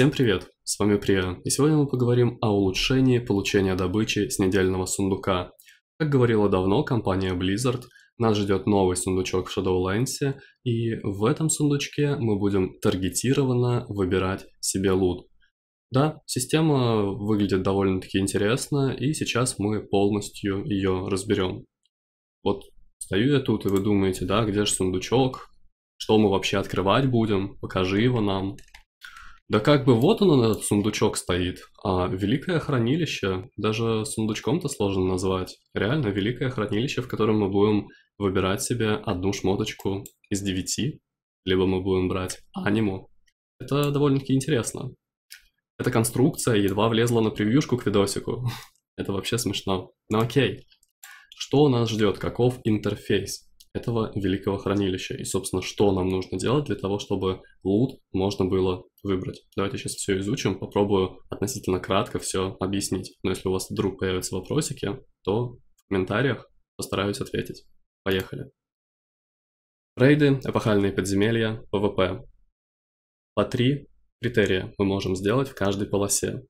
Всем привет! С вами Прия, и сегодня мы поговорим о улучшении получения добычи с недельного сундука. Как говорила давно компания Blizzard, нас ждет новый сундучок в Shadowlands, и в этом сундучке мы будем таргетированно выбирать себе лут. Да, система выглядит довольно-таки интересно, и сейчас мы полностью ее разберем. Вот стою я тут, и вы думаете, да, где же сундучок, что мы вообще открывать будем, покажи его нам – да как бы вот он, этот сундучок стоит. А великое хранилище, даже сундучком-то сложно назвать. Реально, великое хранилище, в котором мы будем выбирать себе одну шмоточку из девяти, либо мы будем брать аниму. Это довольно-таки интересно. Эта конструкция едва влезла на превьюшку к видосику. Это вообще смешно. Но ну окей. Что нас ждет? Каков интерфейс? этого великого хранилища. И, собственно, что нам нужно делать для того, чтобы лут можно было выбрать. Давайте сейчас все изучим, попробую относительно кратко все объяснить. Но если у вас вдруг появятся вопросики, то в комментариях постараюсь ответить. Поехали. Рейды, эпохальные подземелья, ПВП. По три критерия мы можем сделать в каждой полосе.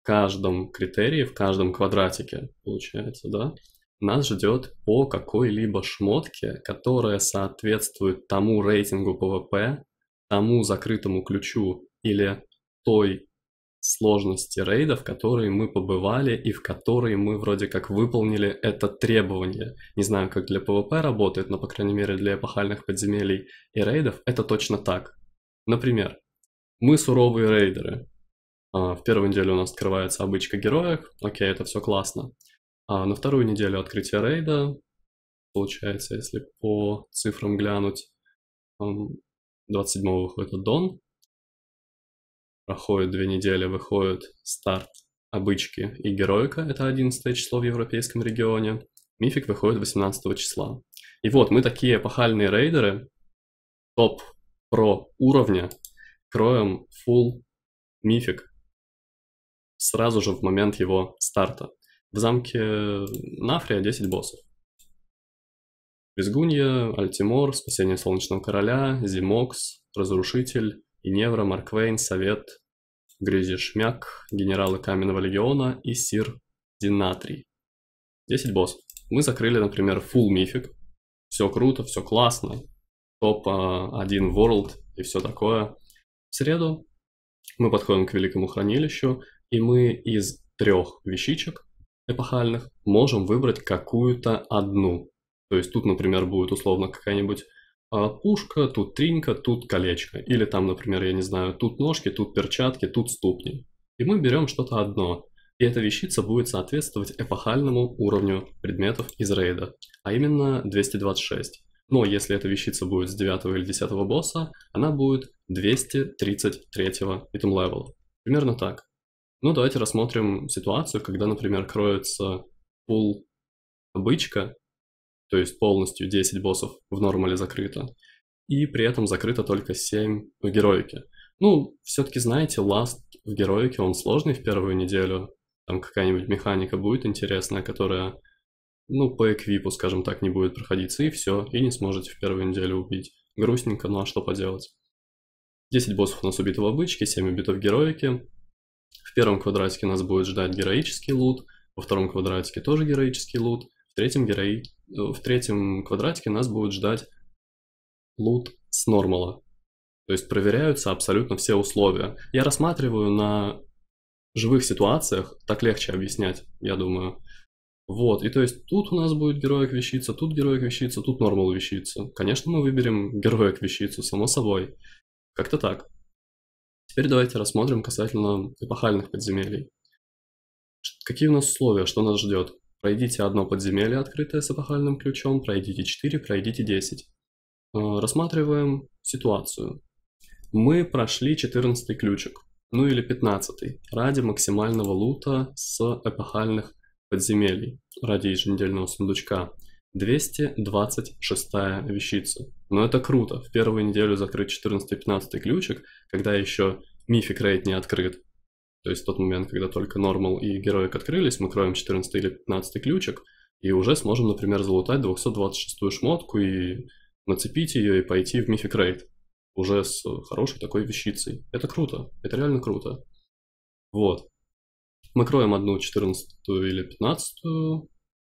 В каждом критерии, в каждом квадратике, получается, да, нас ждет по какой-либо шмотке, которая соответствует тому рейтингу ПВП, тому закрытому ключу или той сложности рейдов, которые мы побывали и в которые мы вроде как выполнили это требование. Не знаю, как для PvP работает, но, по крайней мере, для эпохальных подземелий и рейдов это точно так. Например, мы суровые рейдеры. А, в первую неделю у нас открывается обычка героев, окей, это все классно. А на вторую неделю открытия рейда, получается, если по цифрам глянуть, 27-го выходит Дон. Проходит две недели, выходит старт обычки и героика, это 11 число в европейском регионе. Мифик выходит 18 числа. И вот мы такие эпохальные рейдеры, топ про уровня, кроем full мифик сразу же в момент его старта. В замке Нафрия 10 боссов. Визгунья, Альтимор, Спасение Солнечного Короля, Зимокс, Разрушитель, Иневра, Марквейн, Совет, Грязи Шмяк, Генералы Каменного Легиона и Сир Динатрий. 10 боссов. Мы закрыли, например, Full Мифик. Все круто, все классно. Топ-1 а, World и все такое. В среду мы подходим к Великому Хранилищу, и мы из трех вещичек эпохальных можем выбрать какую-то одну то есть тут, например, будет условно какая-нибудь а, пушка, тут тринька, тут колечко. Или там, например, я не знаю, тут ножки, тут перчатки, тут ступни. И мы берем что-то одно. И эта вещица будет соответствовать эпохальному уровню предметов из рейда, а именно 226. Но если эта вещица будет с 9 или 10 босса, она будет 233 item левела. Примерно так. Ну, давайте рассмотрим ситуацию, когда, например, кроется пул бычка, то есть полностью 10 боссов в нормале закрыто, и при этом закрыто только 7 в героике. Ну, все-таки, знаете, ласт в героике, он сложный в первую неделю, там какая-нибудь механика будет интересная, которая, ну, по эквипу, скажем так, не будет проходиться, и все, и не сможете в первую неделю убить. Грустненько, ну а что поделать? 10 боссов у нас убито в обычке, 7 убито в героике. В первом квадратике нас будет ждать героический лут, во втором квадратике тоже героический лут, в третьем, герои... в третьем квадратике нас будет ждать лут с нормала. То есть проверяются абсолютно все условия. Я рассматриваю на живых ситуациях, так легче объяснять, я думаю. Вот, и то есть тут у нас будет героик вещица, тут героик вещица, тут нормал вещица. Конечно, мы выберем героик вещицу, само собой. Как-то так. Теперь давайте рассмотрим касательно эпохальных подземелий. Какие у нас условия, что нас ждет? Пройдите одно подземелье, открытое с эпохальным ключом, пройдите 4, пройдите 10. Э, рассматриваем ситуацию. Мы прошли 14 ключик, ну или 15 ради максимального лута с эпохальных подземелий, ради еженедельного сундучка. 226 вещица. Но это круто, в первую неделю закрыть 14-15 ключик, когда еще мифик рейд не открыт, то есть в тот момент, когда только нормал и героик открылись, мы кроем 14 или 15 ключик, и уже сможем, например, залутать 226-ю шмотку и нацепить ее и пойти в мифик рейд. Уже с хорошей такой вещицей. Это круто, это реально круто. Вот. Мы кроем одну 14 или 15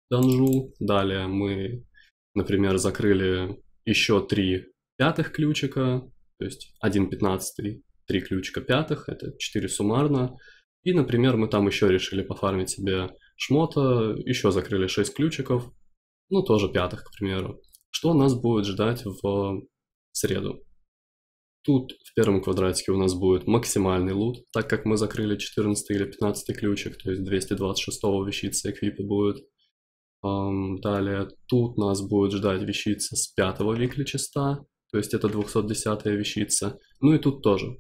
данжу. Далее мы, например, закрыли еще три пятых ключика, то есть один пятнадцатый, три ключика пятых, это 4 суммарно. И, например, мы там еще решили пофармить себе шмота, еще закрыли 6 ключиков, ну, тоже пятых, к примеру. Что нас будет ждать в среду? Тут в первом квадратике у нас будет максимальный лут, так как мы закрыли 14 или 15 ключик, то есть 226 вещица эквипа будет. Далее тут нас будет ждать вещица с 5 викли чиста, то есть это 210 вещица. Ну и тут тоже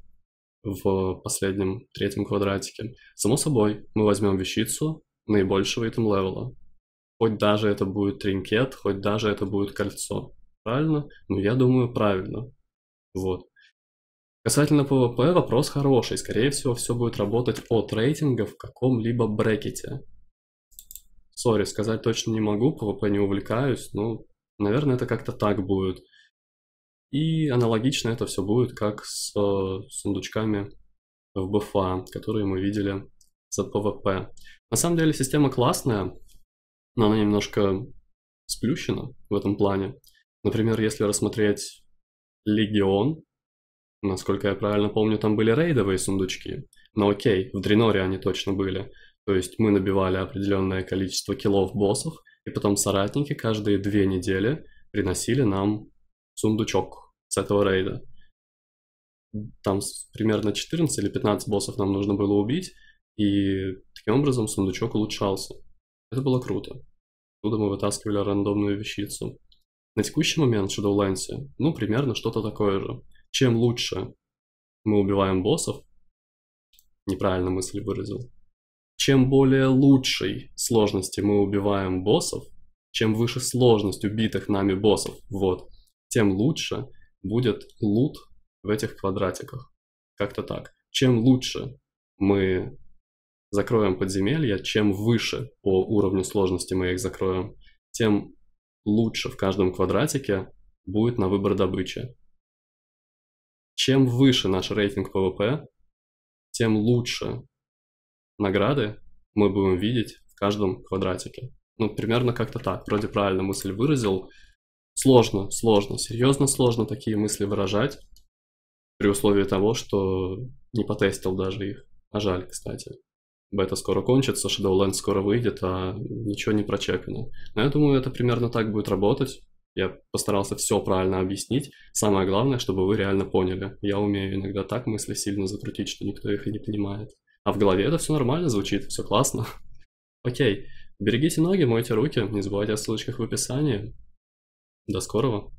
в последнем третьем квадратике. Само собой, мы возьмем вещицу наибольшего item левела. Хоть даже это будет тринкет, хоть даже это будет кольцо. Правильно? Ну, я думаю, правильно. Вот. Касательно PvP вопрос хороший. Скорее всего, все будет работать от рейтинга в каком-либо брекете. Сори, сказать точно не могу, PvP не увлекаюсь, но, наверное, это как-то так будет. И аналогично это все будет как э, с сундучками в БФА, которые мы видели за ПВП. На самом деле система классная, но она немножко сплющена в этом плане. Например, если рассмотреть Легион, насколько я правильно помню, там были рейдовые сундучки. Но окей, в Дреноре они точно были. То есть мы набивали определенное количество килов боссов, и потом соратники каждые две недели приносили нам сундучок с этого рейда. Там примерно 14 или 15 боссов нам нужно было убить, и таким образом сундучок улучшался. Это было круто. Оттуда мы вытаскивали рандомную вещицу. На текущий момент в Shadowlands, ну, примерно что-то такое же. Чем лучше мы убиваем боссов, неправильно мысль выразил, чем более лучшей сложности мы убиваем боссов, чем выше сложность убитых нами боссов, вот, тем лучше будет лут в этих квадратиках. Как-то так. Чем лучше мы закроем подземелья, чем выше по уровню сложности мы их закроем, тем лучше в каждом квадратике будет на выбор добычи. Чем выше наш рейтинг ПВП, тем лучше награды мы будем видеть в каждом квадратике. Ну, примерно как-то так. Вроде правильно мысль выразил. Сложно, сложно, серьезно сложно такие мысли выражать, при условии того, что не потестил даже их. А жаль, кстати. Бета скоро кончится, Shadowlands скоро выйдет, а ничего не прочекано. Но я думаю, это примерно так будет работать. Я постарался все правильно объяснить. Самое главное, чтобы вы реально поняли. Я умею иногда так мысли сильно закрутить, что никто их и не понимает. А в голове это все нормально звучит, все классно. Окей. Берегите ноги, мойте руки, не забывайте о ссылочках в описании. До скорого.